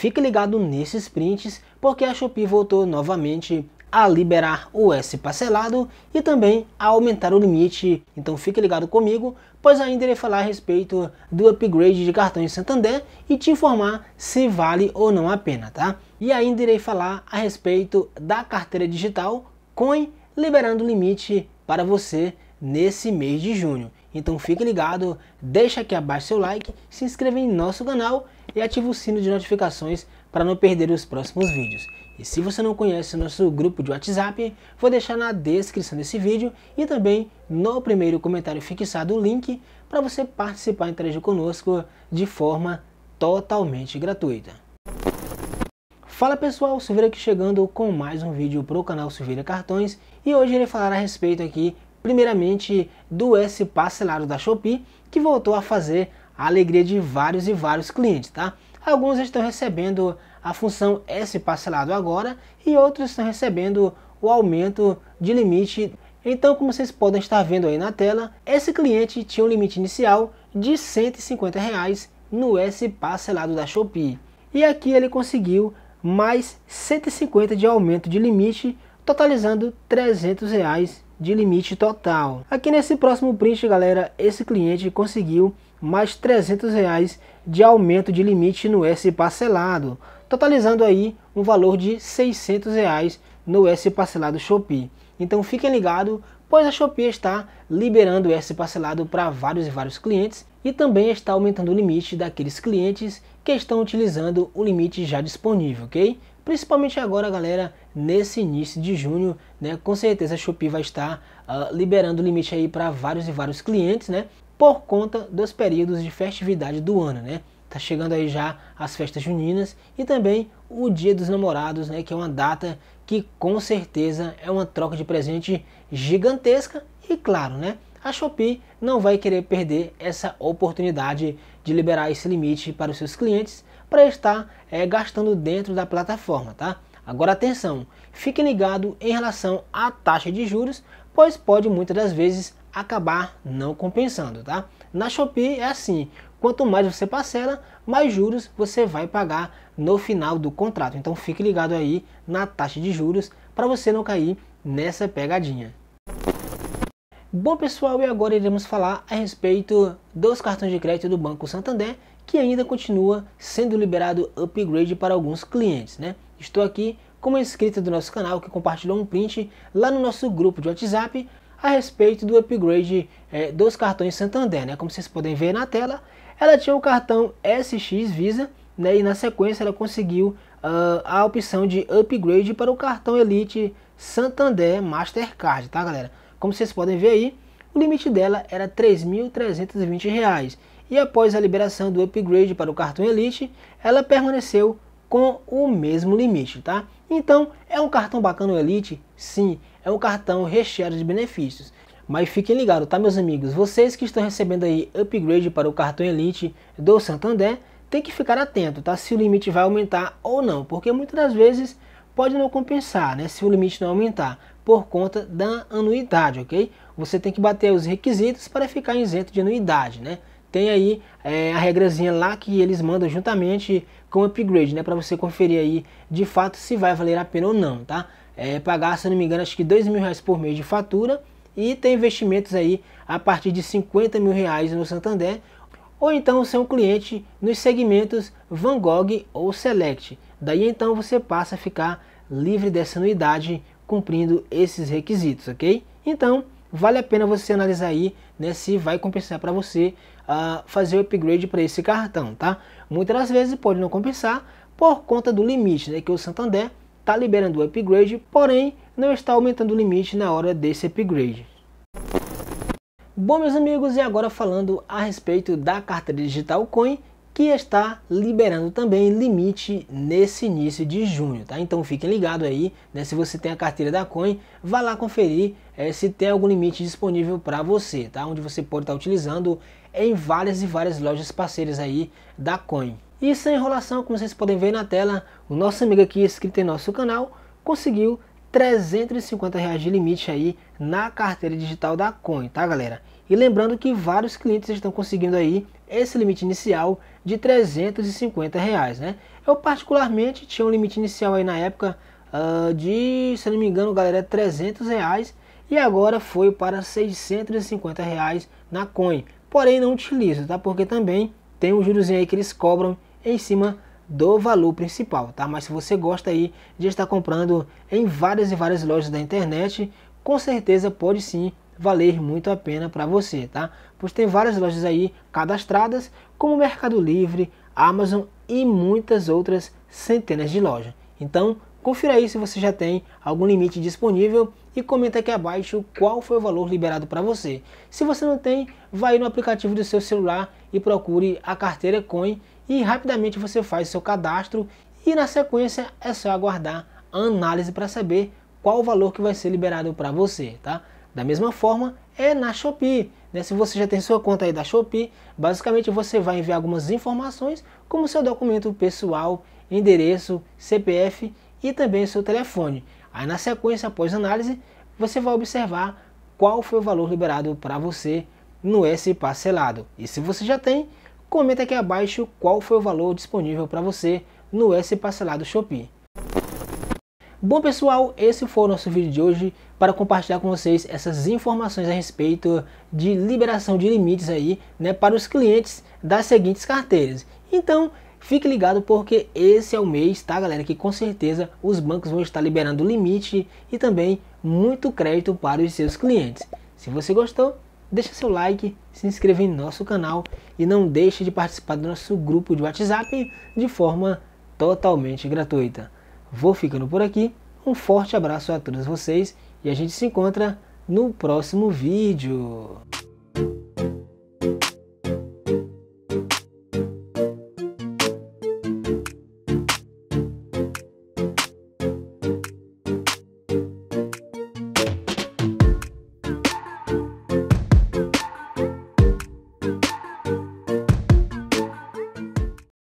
Fique ligado nesses prints, porque a Shopee voltou novamente a liberar o S parcelado e também a aumentar o limite. Então fique ligado comigo, pois ainda irei falar a respeito do upgrade de cartão em Santander e te informar se vale ou não a pena, tá? E ainda irei falar a respeito da carteira digital Coin liberando o limite para você nesse mês de junho. Então fique ligado, deixa aqui abaixo seu like, se inscreva em nosso canal e ative o sino de notificações para não perder os próximos vídeos. E se você não conhece nosso grupo de WhatsApp, vou deixar na descrição desse vídeo e também no primeiro comentário fixado o link para você participar e interagir conosco de forma totalmente gratuita. Fala pessoal, Silveira aqui chegando com mais um vídeo para o canal Silveira Cartões e hoje irei falar a respeito aqui primeiramente do S parcelado da Shopee que voltou a fazer a alegria de vários e vários clientes, tá? Alguns estão recebendo a função S parcelado agora e outros estão recebendo o aumento de limite. Então, como vocês podem estar vendo aí na tela, esse cliente tinha um limite inicial de 150 reais no S parcelado da Shopee. E aqui ele conseguiu mais 150 de aumento de limite totalizando 300 reais de limite total. Aqui nesse próximo print, galera, esse cliente conseguiu mais 300 reais de aumento de limite no S parcelado, totalizando aí um valor de 600 reais no S parcelado Shopee. Então fiquem ligados, pois a Shopee está liberando o S parcelado para vários e vários clientes e também está aumentando o limite daqueles clientes que estão utilizando o limite já disponível, ok? Principalmente agora, galera, nesse início de junho, né? Com certeza a Shopee vai estar uh, liberando limite aí para vários e vários clientes, né? Por conta dos períodos de festividade do ano, né? Tá chegando aí já as festas juninas e também o Dia dos Namorados, né? Que é uma data que com certeza é uma troca de presente gigantesca e claro, né? a Shopee não vai querer perder essa oportunidade de liberar esse limite para os seus clientes para estar é, gastando dentro da plataforma, tá? Agora atenção, fique ligado em relação à taxa de juros, pois pode muitas das vezes acabar não compensando, tá? Na Shopee é assim, quanto mais você parcela, mais juros você vai pagar no final do contrato. Então fique ligado aí na taxa de juros para você não cair nessa pegadinha. Bom pessoal, e agora iremos falar a respeito dos cartões de crédito do Banco Santander, que ainda continua sendo liberado upgrade para alguns clientes, né? Estou aqui como inscrito do nosso canal que compartilhou um print lá no nosso grupo de WhatsApp a respeito do upgrade é, dos cartões Santander, né? Como vocês podem ver na tela, ela tinha o cartão SX Visa, né? E na sequência ela conseguiu uh, a opção de upgrade para o cartão Elite Santander Mastercard, tá, galera? Como vocês podem ver aí, o limite dela era R$ 3.320 e após a liberação do upgrade para o cartão Elite, ela permaneceu com o mesmo limite, tá? Então, é um cartão bacana o Elite? Sim, é um cartão recheado de benefícios. Mas fiquem ligados, tá meus amigos? Vocês que estão recebendo aí upgrade para o cartão Elite do Santander, tem que ficar atento, tá? Se o limite vai aumentar ou não, porque muitas das vezes pode não compensar, né? Se o limite não aumentar por conta da anuidade, ok? Você tem que bater os requisitos para ficar isento de anuidade, né? tem aí é, a regrazinha lá que eles mandam juntamente com o upgrade, né? Para você conferir aí de fato se vai valer a pena ou não, tá? É, pagar, se não me engano, acho que dois mil reais por mês de fatura e tem investimentos aí a partir de 50 mil reais no Santander ou então ser um cliente nos segmentos Van Gogh ou Select. Daí então você passa a ficar livre dessa anuidade cumprindo esses requisitos, ok? Então vale a pena você analisar aí né, se vai compensar para você uh, fazer o upgrade para esse cartão, tá? Muitas das vezes pode não compensar por conta do limite, né? Que o Santander está liberando o upgrade, porém não está aumentando o limite na hora desse upgrade. Bom, meus amigos, e agora falando a respeito da carteira digital Coin, que está liberando também limite nesse início de junho, tá? Então fiquem ligados aí, né? Se você tem a carteira da Coin, vá lá conferir é, se tem algum limite disponível para você, tá? Onde você pode estar tá utilizando em várias e várias lojas parceiras aí da Coin. E sem enrolação, como vocês podem ver na tela, o nosso amigo aqui inscrito em nosso canal conseguiu 350 reais de limite aí na carteira digital da Coin, tá galera? E lembrando que vários clientes estão conseguindo aí esse limite inicial de 350 reais, né? Eu particularmente tinha um limite inicial aí na época uh, de, se não me engano, galera, 300 reais e agora foi para 650 reais na Coin porém não utilizo, tá? Porque também tem um juros aí que eles cobram em cima do valor principal, tá? Mas se você gosta aí de estar comprando em várias e várias lojas da internet, com certeza pode sim valer muito a pena para você, tá? Pois tem várias lojas aí cadastradas, como Mercado Livre, Amazon e muitas outras centenas de lojas. Então, confira aí se você já tem algum limite disponível e comenta aqui abaixo qual foi o valor liberado para você. Se você não tem, vai no aplicativo do seu celular e procure a carteira Coin e rapidamente você faz seu cadastro e na sequência é só aguardar a análise para saber qual o valor que vai ser liberado para você, tá? Da mesma forma é na Shopee, né? Se você já tem sua conta aí da Shopee, basicamente você vai enviar algumas informações como seu documento pessoal, endereço, CPF e também seu telefone. Aí na sequência, após análise, você vai observar qual foi o valor liberado para você no S parcelado. E se você já tem, comenta aqui abaixo qual foi o valor disponível para você no S parcelado Shopee. Bom pessoal, esse foi o nosso vídeo de hoje para compartilhar com vocês essas informações a respeito de liberação de limites aí, né, para os clientes das seguintes carteiras. Então, Fique ligado porque esse é o mês, tá galera, que com certeza os bancos vão estar liberando limite e também muito crédito para os seus clientes. Se você gostou, deixa seu like, se inscreva em nosso canal e não deixe de participar do nosso grupo de WhatsApp de forma totalmente gratuita. Vou ficando por aqui, um forte abraço a todos vocês e a gente se encontra no próximo vídeo.